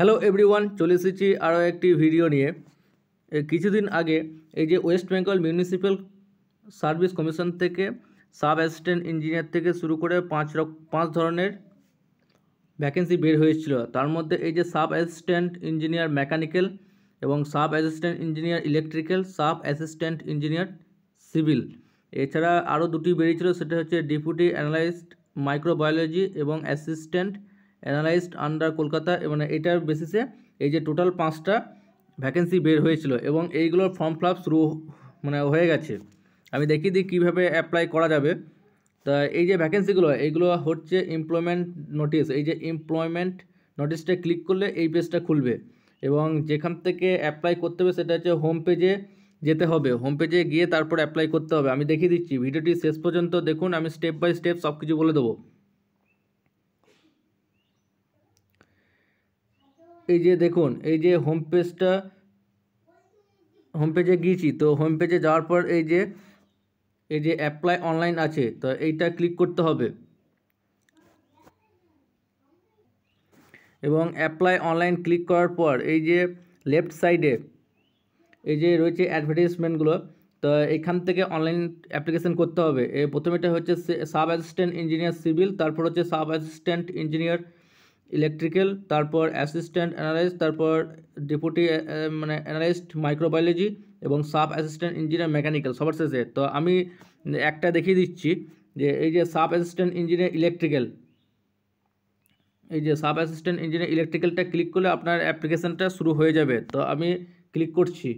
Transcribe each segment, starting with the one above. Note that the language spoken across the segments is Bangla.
হ্যালো এভরিওয়ান চলে এসেছি আরও একটি ভিডিও নিয়ে কিছুদিন আগে এই যে West Bengal municipal service commission থেকে সাব অ্যাসিস্ট্যান্ট ইঞ্জিনিয়ার থেকে শুরু করে পাঁচ পাঁচ ধরনের ভ্যাকেন্সি বের হয়েছিল তার মধ্যে এই যে সাব অ্যাসিস্ট্যান্ট ইঞ্জিনিয়ার মেকানিক্যাল এবং sub assistant engineer electrical sub assistant engineer civil এছাড়া আরও দুটি বেরিয়েছিল সেটা হচ্ছে ডিপুটি অ্যানালাইস্ট মাইক্রোবায়োলজি এবং অ্যাসিস্ট্যান্ট অ্যানালাইজড আন্ডার কলকাতা মানে এটার বেসিসে এই যে টোটাল পাঁচটা ভ্যাকেন্সি বের হয়েছিল এবং এইগুলোর ফর্ম ফিল শুরু মানে হয়ে গেছে আমি দেখিয়ে দিই কীভাবে অ্যাপ্লাই করা যাবে তা এই যে ভ্যাকেন্সিগুলো এইগুলো হচ্ছে এমপ্লয়মেন্ট নোটিশ এই যে এমপ্লয়মেন্ট নোটিশটা ক্লিক করলে এই পেজটা খুলবে এবং যেখান থেকে অ্যাপ্লাই করতে হবে সেটা হচ্ছে হোম পেজে যেতে হবে হোম পেজে গিয়ে তারপর অ্যাপ্লাই করতে হবে আমি দেখিয়ে দিচ্ছি ভিডিওটি শেষ পর্যন্ত দেখুন আমি স্টেপ বাই স্টেপ সব কিছু বলে দেবো এই যে দেখুন এই যে হোম পেজটা হোম পেজে গিয়েছি তো হোম পেজে যাওয়ার পর এই যে এই যে অ্যাপ্লাই অনলাইন আছে তো এইটা ক্লিক করতে হবে এবং অ্যাপ্লাই অনলাইন ক্লিক করার পর এই যে লেফট সাইডে এই যে রয়েছে অ্যাডভার্টাইজমেন্টগুলো তো এখান থেকে অনলাইন অ্যাপ্লিকেশান করতে হবে এ প্রথমেটা হচ্ছে সাব অ্যাসিস্ট্যান্ট ইঞ্জিনিয়ার সিভিল তারপর হচ্ছে সাব অ্যাসিস্ট্যান্ট ইঞ্জিনিয়ার ইলেকট্রিক্যাল তারপর অ্যাসিস্ট্যান্ট অ্যানালাইস্ট তারপর ডেপুটি মানে অ্যানালাইস্ট মাইক্রোবায়োলজি এবং সাব অ্যাসিস্ট্যান্ট ইঞ্জিনিয়ার মেকানিক্যাল সবার শেষে তো আমি একটা দেখিয়ে দিচ্ছি যে এই যে সাব অ্যাসিস্ট্যান্ট ইঞ্জিনিয়ার ইলেকট্রিক্যাল এই যে সাব অ্যাসিস্ট্যান্ট ইঞ্জিনিয়ার ইলেকট্রিক্যালটা ক্লিক করলে আপনার অ্যাপ্লিকেশানটা শুরু হয়ে যাবে তো আমি ক্লিক করছি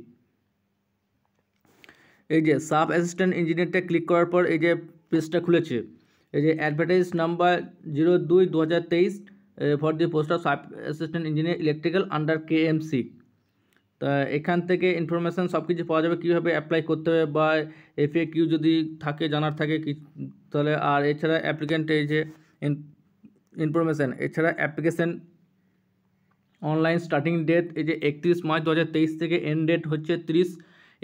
এই যে সাব অ্যাসিস্ট্যান্ট ইঞ্জিনিয়ারটা ক্লিক করার পর এই যে পেজটা খুলেছে এই যে অ্যাডভার্টাইজ নাম্বার জিরো দুই দু হাজার তেইশ for the post of sub assistant engineer electrical under কে সি তা এখান থেকে ইনফরমেশান সব কিছু পাওয়া যাবে কীভাবে অ্যাপ্লাই করতে হবে বা এফএ কিউ যদি থাকে জানার থাকে কি তাহলে আর এছাড়া অ্যাপ্লিক্যান্টে যে ইনফরমেশান এছাড়া অ্যাপ্লিকেশান অনলাইন স্টার্টিং ডেট এই যে একত্রিশ মার্চ দু থেকে এন্ড ডেট হচ্ছে তিরিশ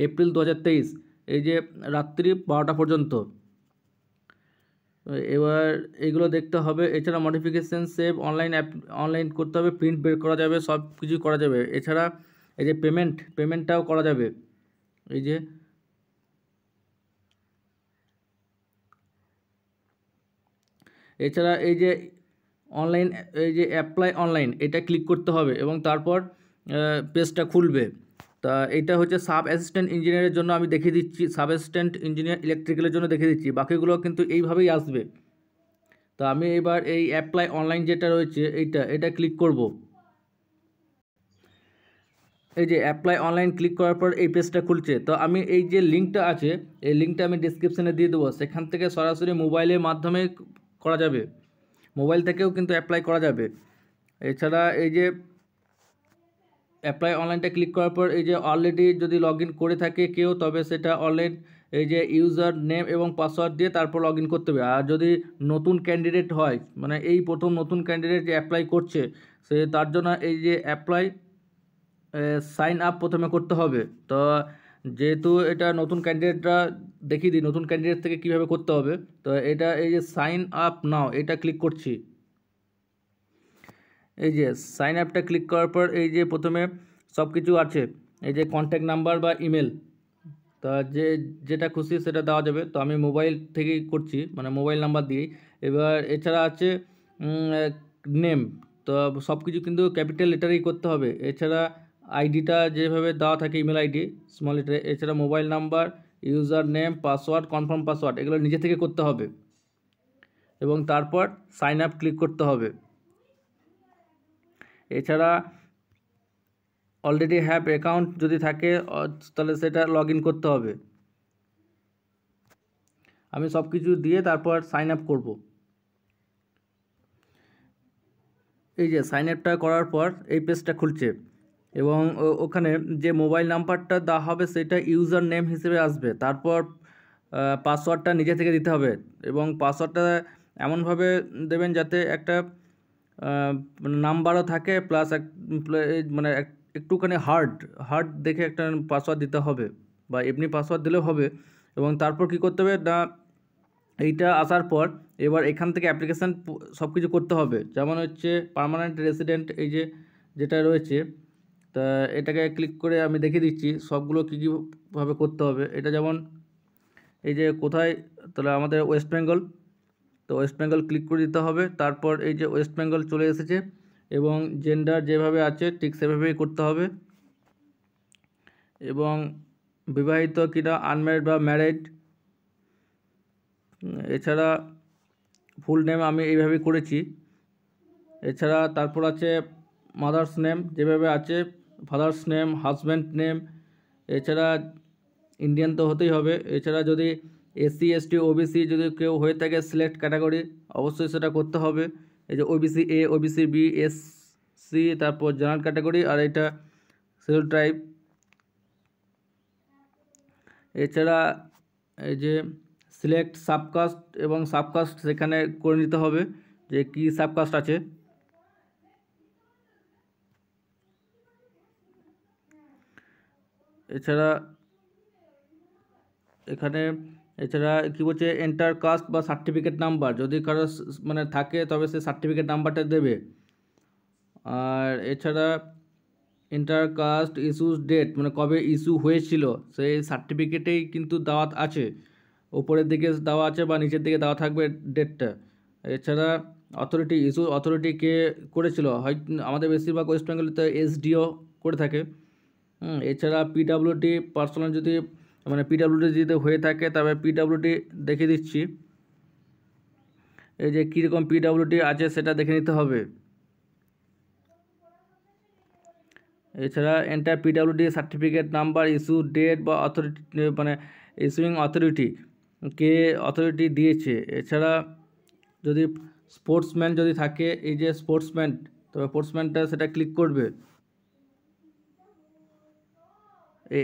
এপ্রিল দু এই যে রাত্রি বারোটা পর্যন্ত এবার এগুলো দেখতে হবে এছাড়া modification save online app online করতে হবে প্রিন্ট বের করা যাবে সব কিছুই করা যাবে এছাড়া এই যে পেমেন্ট পেমেন্টটাও করা যাবে এই যে এছাড়া এই যে অনলাইন এই যে অ্যাপ্লাই অনলাইন এটা ক্লিক করতে হবে এবং তারপর পেজটা খুলবে তা এটা হচ্ছে সাব অ্যাসিস্ট্যান্ট ইঞ্জিনিয়ারের জন্য আমি দেখিয়ে দিচ্ছি সাব অ্যাসিস্ট্যান্ট ইঞ্জিনিয়ার ইলেকট্রিক্যালের জন্য দেখে দিচ্ছি বাকিগুলো কিন্তু এইভাবেই আসবে তো আমি এবার এই অ্যাপ্লাই অনলাইন যেটা রয়েছে এইটা এটা ক্লিক করব এই যে অ্যাপ্লাই অনলাইন ক্লিক করার পর এই পেজটা খুলছে তো আমি এই যে লিঙ্কটা আছে এই লিঙ্কটা আমি ডিসক্রিপশানে দিয়ে দেবো সেখান থেকে সরাসরি মোবাইলের মাধ্যমে করা যাবে মোবাইল থেকেও কিন্তু অ্যাপ্লাই করা যাবে এছাড়া এই যে অ্যাপ্লাই অনলাইনটা ক্লিক করার পর এই যে অলরেডি যদি লগ করে থাকে কেউ তবে সেটা অনলাইন এই যে ইউজার নেম এবং পাসওয়ার্ড দিয়ে তারপর লগ করতে হবে আর যদি নতুন ক্যান্ডিডেট হয় মানে এই প্রথম নতুন ক্যান্ডিডেট যে অ্যাপ্লাই করছে সে তার জন্য এই যে অ্যাপ্লাই সাইন আপ প্রথমে করতে হবে তো যেহেতু এটা নতুন ক্যান্ডিডেটরা দেখিয়ে দিই নতুন ক্যান্ডিডেট থেকে কিভাবে করতে হবে তো এটা এই যে সাইন আপ নাও এটা ক্লিক করছি এই যে সাইন অ্যাপটা ক্লিক করার পর এই যে প্রথমে সব কিছু আছে এই যে কন্ট্যাক্ট নাম্বার বা ইমেল তা যে যেটা খুশি সেটা দেওয়া যাবে তো আমি মোবাইল থেকেই করছি মানে মোবাইল নাম্বার দিয়েই এবার এছাড়া আছে নেম তো সব কিছু কিন্তু ক্যাপিটাল লেটারেই করতে হবে এছাড়া আইডিটা যেভাবে দেওয়া থাকে ইমেল আইডি স্মল লেটারে এছাড়া mobile number user name password confirm password এগুলো নিজে থেকে করতে হবে এবং তারপর সাইন আপ ক্লিক করতে হবে এছাড়া অলরেডি হ্যাপ অ্যাকাউন্ট যদি থাকে তাহলে সেটা লগ করতে হবে আমি সব কিছু দিয়ে তারপর সাইন আপ করবো এই যে সাইন আপটা করার পর এই পেজটা খুলছে এবং ওখানে যে মোবাইল নাম্বারটা দেওয়া হবে সেটা ইউজার নেম হিসেবে আসবে তারপর পাসওয়ার্ডটা নিজে থেকে দিতে হবে এবং পাসওয়ার্ডটা এমনভাবে দেবেন যাতে একটা নাম্বারও থাকে প্লাস এক মানে একটুখানি হার্ড হার্ড দেখে একটা পাসওয়ার্ড দিতে হবে বা এমনি পাসওয়ার্ড দিলেও হবে এবং তারপর কি করতে হবে না এইটা আসার পর এবার এখান থেকে অ্যাপ্লিকেশান সব কিছু করতে হবে যেমন হচ্ছে পার্মানেন্ট রেসিডেন্ট এই যে যেটা রয়েছে তা এটাকে ক্লিক করে আমি দেখিয়ে দিচ্ছি সবগুলো কী কীভাবে করতে হবে এটা যেমন এই যে কোথায় তাহলে আমাদের ওয়েস্ট বেঙ্গল তো ওয়েস্ট বেঙ্গল ক্লিক করে দিতে হবে তারপর এই যে ওয়েস্ট বেঙ্গল চলে এসেছে এবং জেন্ডার যেভাবে আছে ঠিক সেভাবেই করতে হবে এবং বিবাহিত কিনা আনম্যারিড বা ম্যারেড এছাড়া ফুল নেম আমি এইভাবে করেছি এছাড়া তারপর আছে মাদার্স নেম যেভাবে আছে ফাদার্স নেম হাজব্যান্ড নেম এছাড়া ইন্ডিয়ান তো হতেই হবে এছাড়া যদি এসসি এসটি ওবিসি যদি কেউ হয়ে থাকে সিলেক্ট ক্যাটাগরি অবশ্যই সেটা করতে হবে এই যে OBC A OBC B SC সি তারপর জেনারেল ক্যাটাগরি আর এটা সেল ট্রাইব এছাড়া এই যে সিলেক্ট সাবকাস্ট এবং সাবকাস্ট সেখানে করে নিতে হবে যে কি সাবকাস্ট আছে এছাড়া এখানে এছাড়া কী বলছে এন্টার কাস্ট বা সার্টিফিকেট নাম্বার যদি কারো মানে থাকে তবে সে সার্টিফিকেট নাম্বারটা দেবে আর এছাড়া ইন্টার কাস্ট ইস্যুস ডেট মানে কবে ইস্যু হয়েছিল সেই সার্টিফিকেটেই কিন্তু দাওয়াত আছে ওপরের দিকে দেওয়া আছে বা নিচের দিকে দেওয়া থাকবে ডেটটা এছাড়া অথরিটি ইস্যু অথরিটি কে করেছিল হয় আমাদের বেশিরভাগ ওয়েস্ট বেঙ্গলে তো এসডিও করে থাকে এছাড়া পিডাব্লিউডি পার্সোনাল যদি মানে পিডাব্লিউডি যদি হয়ে থাকে তবে পিডাব্লিউডি দেখে দিচ্ছি এই যে কীরকম পিডাব্লিউডি আছে সেটা দেখে নিতে হবে এছাড়া enter PWD certificate number issue date বা অথরিটি মানে ইস্যুইং অথরিটি কে অথরিটি দিয়েছে এছাড়া যদি স্পোর্টসম্যান যদি থাকে এই যে স্পোর্টসম্যান তবে স্পোর্টসম্যানটা সেটা ক্লিক করবে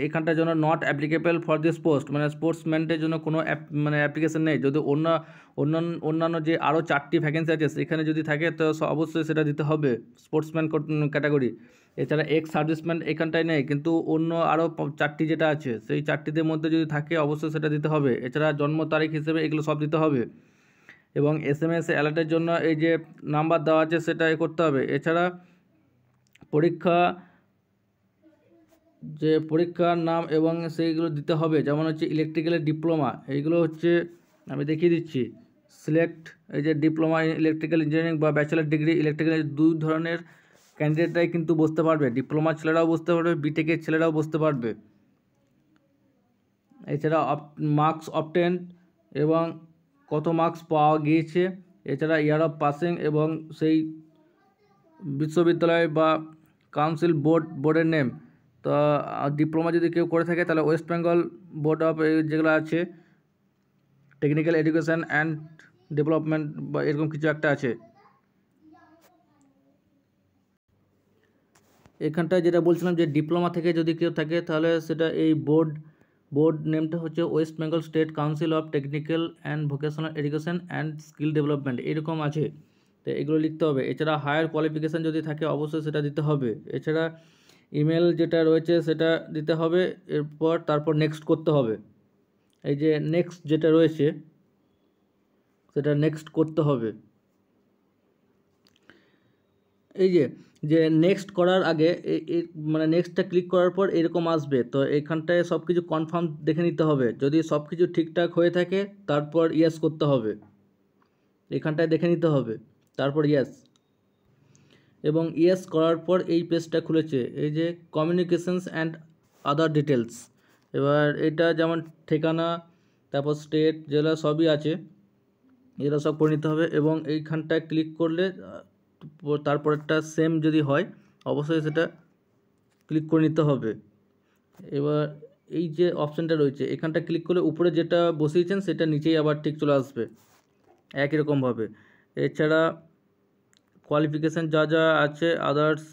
এখানটার জন্য not applicable for this post মানে স্পোর্টসম্যানদের জন্য কোনো মানে অ্যাপ্লিকেশন নেই যদি অন্য অন্যান্য অন্যান্য যে আরও চারটি ভ্যাকেন্সি আছে সেখানে যদি থাকে তো অবশ্যই সেটা দিতে হবে স্পোর্টসম্যান ক্যাটাগরি এছাড়া এক্স সার্ভিসম্যান এখানটায় নেই কিন্তু অন্য আরও চারটি যেটা আছে সেই চারটিদের মধ্যে যদি থাকে অবশ্যই সেটা দিতে হবে এছাড়া জন্ম তারিখ হিসেবে এগুলো সব দিতে হবে এবং এস এম এস অ্যালার্টের জন্য এই যে নাম্বার দেওয়া আছে সেটা করতে হবে এছাড়া পরীক্ষা যে পরীক্ষার নাম এবং সেইগুলো দিতে হবে যেমন হচ্ছে ইলেকট্রিক্যালের ডিপ্লোমা এইগুলো হচ্ছে আমি দেখিয়ে দিচ্ছি সিলেক্ট এই যে ডিপ্লোমা ইলেকট্রিক্যাল ইঞ্জিনিয়ারিং বা ব্যাচেলার ডিগ্রি ইলেকট্রিক্যাল দুই ধরনের ক্যান্ডিডেটরাই কিন্তু বসতে পারবে ডিপ্লোমা ছেলেরাও বসতে পারবে বিটেকের ছেলেরাও বসতে পারবে এছাড়া মার্কস অপটেন এবং কত মার্কস পাওয়া গিয়েছে এছাড়া ইয়ার অফ পাসিং এবং সেই বিশ্ববিদ্যালয় বা কাউন্সিল বোর্ড বোর্ডের নেম তো ডিপ্লোমা যদি কেউ করে থাকে তাহলে ওয়েস্ট বেঙ্গল বোর্ড অফ যেগুলো আছে টেকনিক্যাল এডুকেশান অ্যান্ড ডেভেলপমেন্ট বা এরকম কিছু একটা আছে এখানটায় যেটা বলছিলাম যে ডিপ্লোমা থেকে যদি কেউ থাকে তাহলে সেটা এই বোর্ড বোর্ড নেমটা হচ্ছে West Bengal state council of technical and vocational education and skill development এরকম আছে তো এগুলো লিখতে হবে এছাড়া হায়ার কোয়ালিফিকেশান যদি থাকে অবশ্যই সেটা দিতে হবে এছাড়া ইমেল যেটা রয়েছে সেটা দিতে হবে এরপর তারপর নেক্সট করতে হবে এই যে নেক্সট যেটা রয়েছে সেটা নেক্সট করতে হবে এই যে যে নেক্সট করার আগে মানে নেক্সটটা ক্লিক করার পর এরকম আসবে তো এখানটায় সব কিছু কনফার্ম দেখে নিতে হবে যদি সব কিছু ঠিকঠাক হয়ে থাকে তারপর ইয়েস করতে হবে এখানটায় দেখে নিতে হবে তারপর ইয়েস এবং ইয়েস করার পর এই পেজটা খুলেছে এই যে কমিউনিকেশনস অ্যান্ড আদার ডিটেলস এবার এটা যেমন ঠিকানা তারপর স্টেট জেলা সবই আছে এরা সব করে নিতে হবে এবং এইখানটায় ক্লিক করলে তারপর একটা সেম যদি হয় অবশ্যই সেটা ক্লিক করে নিতে হবে এবার এই যে অপশানটা রয়েছে এখানটা ক্লিক করলে উপরে যেটা বসিয়েছেন সেটা নিচেই আবার ঠিক চলে আসবে একই রকমভাবে এছাড়া কোয়ালিফিকেশান যা যা আছে আদার্স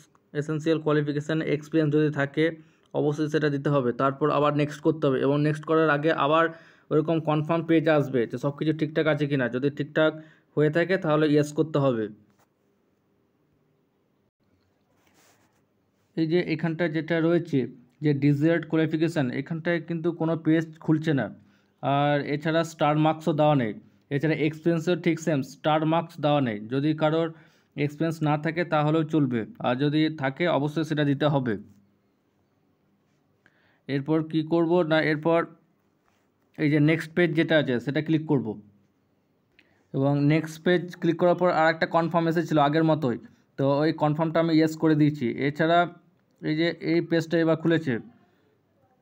এসেন্সিয়াল কোয়ালিফিকেশান এক্সপিরিয়েন্স যদি থাকে অবশ্যই সেটা দিতে হবে তারপর আবার নেক্সট করতে হবে এবং নেক্সট করার আগে আবার ওরকম কনফার্ম পেজ আসবে যে সব কিছু ঠিকঠাক আছে কি না যদি ঠিকঠাক হয়ে থাকে তাহলে ইয়েস করতে হবে এই যে এখানটা যেটা রয়েছে যে ডিজার্ট কোয়ালিফিকেশান এখানটায় কিন্তু কোনো পেজ খুলছে না আর এছাড়া স্টার মার্কসও দেওয়া নেই এছাড়া এক্সপিরিয়েন্সও ঠিক সেম স্টার মার্কস দেওয়া নেই যদি কারোর এক্সপেন্স না থাকে তাহলেও চলবে আর যদি থাকে অবশ্যই সেটা দিতে হবে এরপর কি করব না এরপর এই যে নেক্সট পেজ যেটা আছে সেটা ক্লিক করব এবং নেক্সট পেজ ক্লিক করার পর আর একটা কনফার্ম এসেছিলো আগের মতোই তো ওই কনফার্মটা আমি ইয়েস করে দিয়েছি এছাড়া এই যে এই পেজটা এবার খুলেছে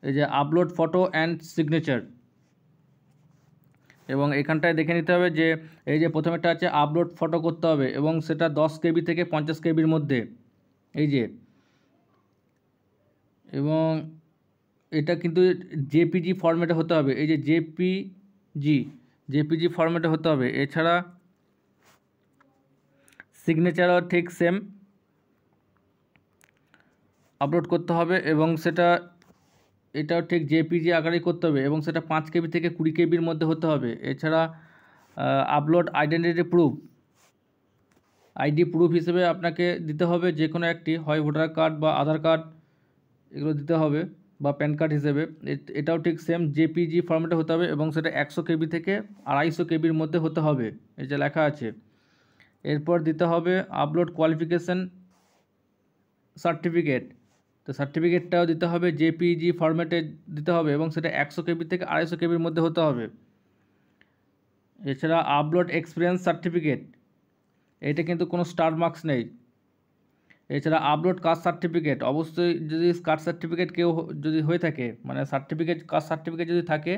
এই যে আপলোড ফটো অ্যান্ড সিগনেচার এবং এখানটায় দেখে নিতে হবে যে এই যে প্রথমেটা আছে আপলোড ফটো করতে হবে এবং সেটা দশ কেবি থেকে পঞ্চাশ কেবির মধ্যে এই যে এবং এটা কিন্তু জেপিজি ফরম্যাটে হতে হবে এই যে জেপিজি জেপিজি ফরম্যাটে হতে হবে এছাড়া সিগনেচারও ঠিক সেম আপলোড করতে হবে এবং সেটা এটাও ঠিক জেপিজি আকারেই করতে হবে এবং সেটা পাঁচ কেবি থেকে কুড়ি কেবির মধ্যে হতে হবে এছাড়া upload identity proof ID proof হিসেবে আপনাকে দিতে হবে যে কোনো একটি হয় ভোটার কার্ড বা আধার কার্ড এগুলো দিতে হবে বা প্যান কার্ড হিসেবে এটাও ঠিক সেম জেপিজি ফর্মেটে হতে হবে এবং সেটা একশো কেবি থেকে আড়াইশো কেবির মধ্যে হতে হবে এই যে লেখা আছে এরপর দিতে হবে আপলোড কোয়ালিফিকেশান সার্টিফিকেট তো সার্টিফিকেটটাও দিতে হবে জেপিজি ফরম্যাটে e দিতে হবে এবং সেটা একশো কেবি থেকে আড়াইশো কেবির মধ্যে হতে হবে এছাড়া আপলোড এক্সপিরিয়েন্স সার্টিফিকেট এটা কিন্তু কোনো স্টার মার্কস নেই এছাড়া আপলোড কাস্ট সার্টিফিকেট অবশ্যই যদি কাস্ট সার্টিফিকেট কেউ যদি হয়ে থাকে মানে সার্টিফিকেট কাস্ট সার্টিফিকেট যদি থাকে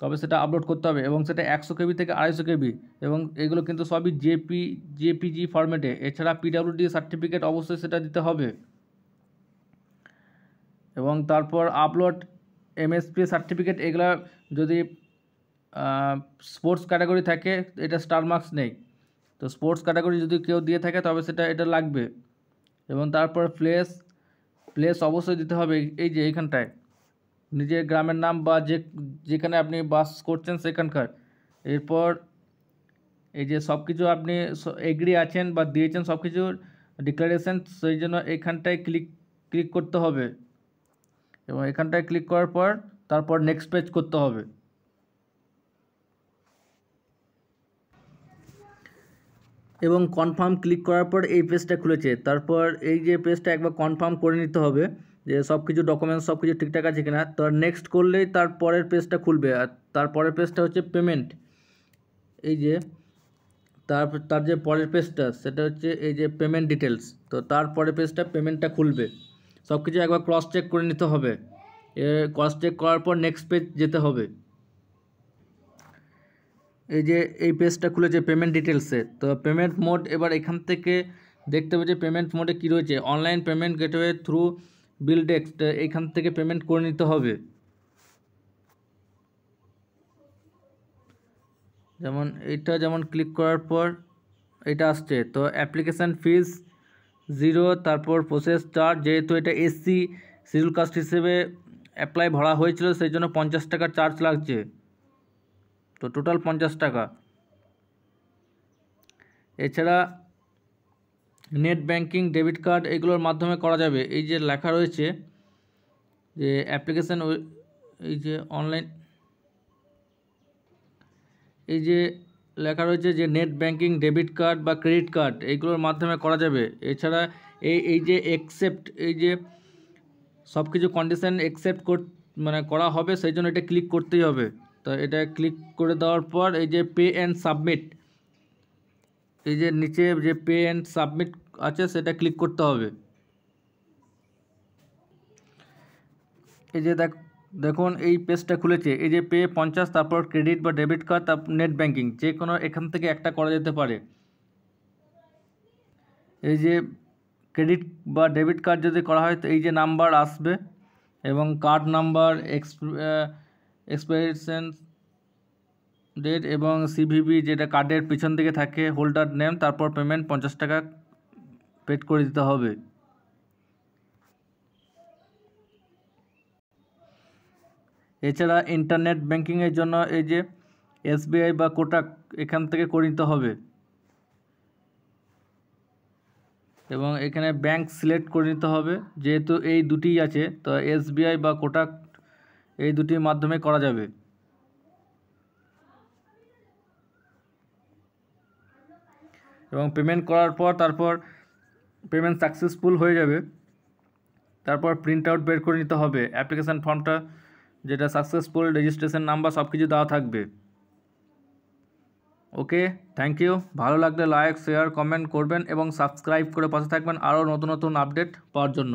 তবে সেটা আপলোড করতে হবে এবং সেটা একশো কেবি থেকে আড়াইশো কেবি এবং এগুলো কিন্তু সবই জেপি জেপিজি ফরম্যাটে এছাড়া পিডাব্লিউডি সার্টিফিকেট অবশ্যই সেটা দিতে হবে এবং তারপর আপলোড এমএসপি সার্টিফিকেট এগুলা যদি স্পোর্টস ক্যাটাগরি থাকে এটা স্টার মার্কস নেই তো স্পোর্টস ক্যাটাগরি যদি কেউ দিয়ে থাকে তবে সেটা এটা লাগবে এবং তারপর প্লেস প্লেস অবশ্যই দিতে হবে এই যে এইখানটায় নিজের গ্রামের নাম বা যে যেখানে আপনি বাস করছেন সেখানকার এরপর এই যে সব কিছু আপনি এগ্রি আছেন বা দিয়েছেন সব কিছুর ডিক্লারেশন সেই জন্য এখানটায় ক্লিক ক্লিক করতে হবে এবং এখানটায় ক্লিক করার পর তারপর নেক্সট পেজ করতে হবে এবং কনফার্ম ক্লিক করার পর এই পেজটা খুলেছে তারপর এই যে পেজটা একবার কনফার্ম করে নিতে হবে যে সব কিছু ডকুমেন্টস সব কিছু ঠিকঠাক আছে কিনা তো নেক্সট করলেই তার পরের পেজটা খুলবে আর তার পরের পেজটা হচ্ছে পেমেন্ট এই যে তার তার যে পরের পেজটা সেটা হচ্ছে এই যে পেমেন্ট ডিটেলস তো তার পরের পেজটা পেমেন্টটা খুলবে সব কিছু একবার ক্রস চেক করে নিতে হবে ক্রস চেক করার পর নেক্সট পেজ যেতে হবে এই যে এই পেজটা খুলেছে পেমেন্ট ডিটেলসে তো পেমেন্ট মোড এবার এখান থেকে দেখতে হবে যে পেমেন্ট মোডে কী রয়েছে online payment gateway through BillDesk এখান থেকে পেমেন্ট করে নিতে হবে যেমন এটা যেমন ক্লিক করার পর এটা আসছে তো অ্যাপ্লিকেশান ফিজ জিরো তারপর প্রসেস চার্জ যেহেতু এটা এসসি শিডিউল কাস্ট হিসেবে অ্যাপ্লাই ভরা হয়েছিল সেই জন্য পঞ্চাশ টাকা চার্জ লাগছে তো টোটাল পঞ্চাশ টাকা এছাড়া নেট ব্যাংকিং ডেবিট কার্ড এগুলোর মাধ্যমে করা যাবে এই যে লেখা রয়েছে যে অ্যাপ্লিকেশান এই যে অনলাইন এই যে লেখা রয়েছে যে নেট ব্যাঙ্কিং ডেবিট কার্ড বা ক্রেডিট কার্ড এইগুলোর মাধ্যমে করা যাবে এছাড়া এই এই যে এক্সেপ্ট এই যে সব কিছু কন্ডিশান এক্সেপ্ট কর মানে করা হবে সেই জন্য এটা ক্লিক করতেই হবে তো এটা ক্লিক করে দেওয়ার পর এই যে পে অ্যান্ড সাবমিট এই যে নিচে যে পে অ্যান্ড সাবমিট আছে সেটা ক্লিক করতে হবে এই যে দেখ দেখুন এই পেজটা খুলেছে এই যে পে পঞ্চাশ তারপর ক্রেডিট বা ডেবিট কার্ড তার নেট ব্যাঙ্কিং যে কোনো এখান থেকে একটা করা যেতে পারে এই যে ক্রেডিট বা ডেবিট কার্ড যদি করা হয় তো এই যে নাম্বার আসবে এবং কার্ড নাম্বার এক্সপাইরেশন ডেট এবং সিভিভি যেটা কার্ডের পিছন দিকে থাকে হোল্ডার নেম তারপর পেমেন্ট পঞ্চাশ টাকা পেড করে দিতে হবে এছাড়া ইন্টারনেট ব্যাঙ্কিংয়ের জন্য এই যে এসবিআই বা কোটাক এখান থেকে করে নিতে হবে এবং এখানে ব্যাংক সিলেক্ট করে নিতে হবে যেহেতু এই দুটি আছে তো এসবিআই বা কোটাক এই দুটির মাধ্যমে করা যাবে এবং পেমেন্ট করার পর তারপর পেমেন্ট সাকসেসফুল হয়ে যাবে তারপর প্রিন্ট আউট বের করে নিতে হবে অ্যাপ্লিকেশান ফর্মটা যেটা সাকসেসফুল রেজিস্ট্রেশন নাম্বার সব কিছু দেওয়া থাকবে ওকে থ্যাংক ইউ ভালো লাগলে লাইক শেয়ার কমেন্ট করবেন এবং সাবস্ক্রাইব করে পাশে থাকবেন আরও নতুন নতুন আপডেট পাওয়ার জন্য